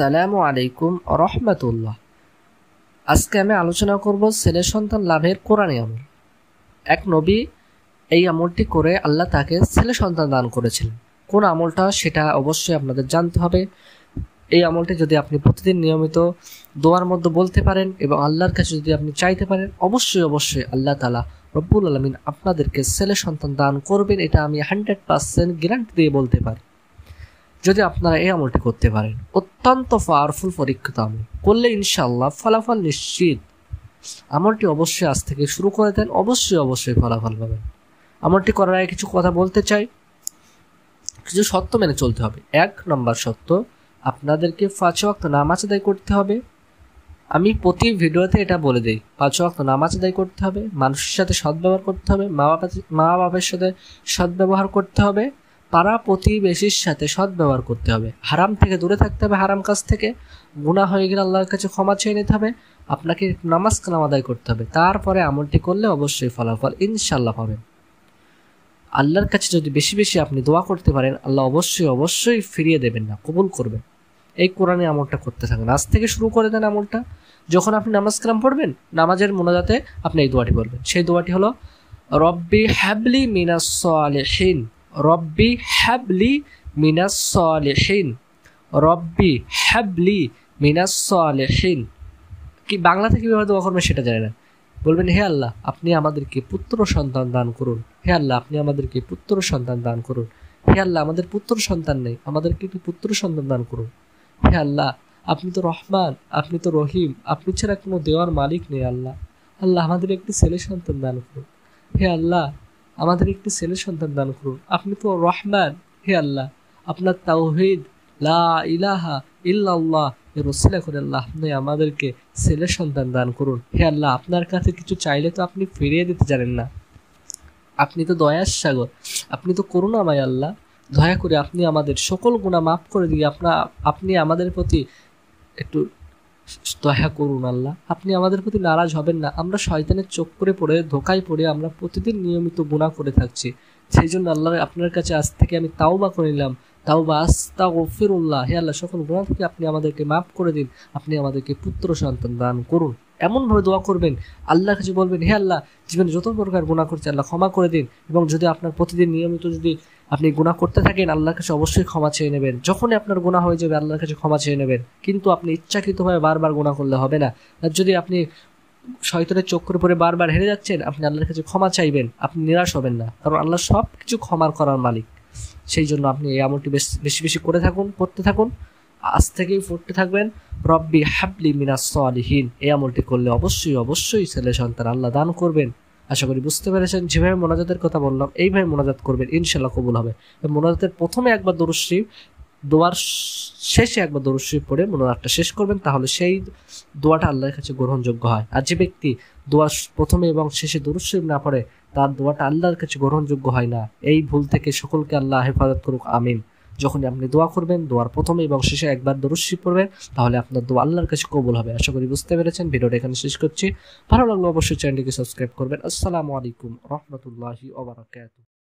আসসালামু আলাইকুম রহমতুল্লাহ আজকে আমি আলোচনা করব ছেলে সন্তান লাভের কোরআন আমল এক নবী এই আমলটি করে আল্লাহ তাকে ছেলে সন্তান দান করেছিলেন কোন আমলটা সেটা অবশ্যই আপনাদের জানতে হবে এই আমলটি যদি আপনি প্রতিদিন নিয়মিত দোয়ার মধ্যে বলতে পারেন এবং আল্লাহর কাছে যদি আপনি চাইতে পারেন অবশ্যই অবশ্যই আল্লাহ তালা রব্বুল আলমিন আপনাদেরকে ছেলে সন্তান দান করবেন এটা আমি হান্ড্রেড পার্সেন্ট গ্যারান্টি দিয়ে বলতে পারি যদি আপনারা এই আমলটি করতে পারেন অত্যন্ত পাওয়ারফুল পরীক্ষিত আমল করলে ইনশাল্লাহ ফলাফল নিশ্চিত আমলটি অবশ্যই আজ থেকে শুরু করে দেন অবশ্যই অবশ্যই ফলাফল পাবেন আমলটি করার আগে কিছু কথা বলতে চাই কিছু সত্য মেনে চলতে হবে এক নম্বর সত্য আপনাদেরকে পাঁচ ওয়াক্ত নামাজ আদায় করতে হবে আমি প্রতি ভিডিওতে এটা বলে দিই পাঁচ ওয়াক্ত নামাজ আদায় করতে হবে মানুষের সাথে সদ্ব্যবহার করতে হবে মা বাবা মা বাবার সাথে সদ্ব্যবহার করতে হবে পাড়া প্রতিবেশীর সাথে সৎ ব্যবহার করতে হবে হারাম থেকে দূরে থাকতে হবে হারাম কাজ থেকে গুণা হয়ে গেলে আল্লাহর কাছে ক্ষমা চেয়ে নিতে হবে আপনাকে নামাজ কালাম আদায় করতে হবে তারপরে আমলটি করলে অবশ্যই ফলাফল ইনশাল্লাহ পাবেন আল্লাহর কাছে যদি বেশি বেশি আপনি দোয়া করতে পারেন আল্লাহ অবশ্যই অবশ্যই ফিরিয়ে দেবেন না কবুল করবেন এই কোরআনে আমলটা করতে থাকেন আজ থেকে শুরু করে দেন আমলটা যখন আপনি নামাজ কালাম পড়বেন নামাজের মোনাজাতে আপনি এই দোয়াটি বলবেন সেই দোয়াটি হলো রব্বি হ্যাবলি মিনাস আলহিন রব্বি হ্যাবলি মিনাস সলেহীন রব্বি হ্যাবলি মিনাস সলেহীন কি বাংলা থেকে ব্যবহৃত করবে সেটা জানি না বলবেন হে আল্লাহ আপনি আমাদেরকে পুত্র সন্তান দান করুন হে আল্লাহ আপনি আমাদেরকে পুত্র সন্তান দান করুন হে আল্লাহ আমাদের পুত্র সন্তান নেই আমাদেরকে একটু পুত্র সন্তান দান করুন হে আল্লাহ আপনি তো রহমান আপনি তো রহিম আপনি ছাড়া কোনো দেওয়ার মালিক নেই আল্লাহ আল্লাহ আমাদের একটি ছেলে সন্তান দান করুন হে আল্লাহ আমাদের একটি ছেলে সন্তান দান করুন আপনি তো রহমান হে আল্লাহ আপনার তাওহিদ লা ইলাহা ইল্লাল্লাহ এর রসিলা করে আল্লাহ আপনি আমাদেরকে ছেলে সন্তান দান করুন হে আল্লাহ আপনার কাছে কিছু চাইলে তো আপনি ফিরিয়ে দিতে জানেন না আপনি তো দয়ার সাগর আপনি তো করুণাময় আল্লাহ দয়া করে আপনি আমাদের সকল গুণা মাফ করে দিয়ে আপনা আপনি আমাদের প্রতি একটু দয়া করুন আল্লাহ আপনি আমাদের প্রতি নারাজ হবেন না আমরা শয়তানের চোখ করে পড়ে ধোকায় পড়ে আমরা প্রতিদিন নিয়মিত গুণা করে থাকছি সেই জন্য আল্লাহ আপনার কাছে আজ থেকে আমি তাও বা করে নিলাম তাও বা আস্তা উল্লাহ হে আল্লাহ সকল গুণা থেকে আপনি আমাদেরকে মাফ করে দিন আপনি আমাদেরকে পুত্র সন্তান দান করুন এমনভাবে দোয়া করবেন আল্লাহ কাছে বলবেন হে আল্লাহ জীবনে যত প্রকার গুণা করছে আল্লাহ ক্ষমা করে দিন এবং যদি আপনার প্রতিদিন নিয়মিত যদি আপনি গুণা করতে থাকেন আল্লাহর কাছে অবশ্যই ক্ষমা চেয়ে নেবেন যখনই আপনার গুণা হয়ে যাবে আল্লাহর কাছে ক্ষমা চেয়ে নেবেন কিন্তু আপনি ইচ্ছাকৃতভাবে বারবার গুণা করলে হবে না আর যদি আপনি শয়তনের চক্ষুর উপরে বারবার হেরে যাচ্ছেন আপনি আল্লাহর কাছে ক্ষমা চাইবেন আপনি নিরাশ হবেন না কারণ আল্লাহ সব কিছু ক্ষমার করার মালিক সেই জন্য আপনি এই আমলটি বেশি বেশি করে থাকুন করতে থাকুন আজ থেকেই পড়তে থাকবেন রব্বি হাবলি মিনাস সালিহীন এই আমলটি করলে অবশ্যই অবশ্যই ছেলে সন্তান আল্লাহ দান করবেন আশা করি বুঝতে পেরেছেন যেভাবে মোনাজাতের কথা বললাম এইভাবে মোনাজাত করবেন ইনশাল্লাহ কবুল হবে মোনাজাতের প্রথমে একবার দরুশ্রী দোয়ার শেষে একবার দরুশরীফ পড়ে মোনাজাতটা শেষ করবেন তাহলে সেই দোয়াটা আল্লাহর কাছে গ্রহণযোগ্য হয় আর যে ব্যক্তি দোয়ার প্রথমে এবং শেষে দরুশ্রী না পড়ে তার দোয়াটা আল্লাহর কাছে গ্রহণযোগ্য হয় না এই ভুল থেকে সকলকে আল্লাহ হেফাজত করুক আমিন যখনই আপনি দোয়া করবেন দোয়ার প্রথমে এবং শেষে একবার দরুশি পড়বেন তাহলে আপনার দোয়া আল্লাহর কাছে কবুল হবে আশা করি বুঝতে পেরেছেন ভিডিওটা এখানে শেষ করছি ভালো লাগলে অবশ্যই চ্যানেলটিকে সাবস্ক্রাইব করবেন আসসালামু আলাইকুম রহমতুল্লাহি ওবরাকাত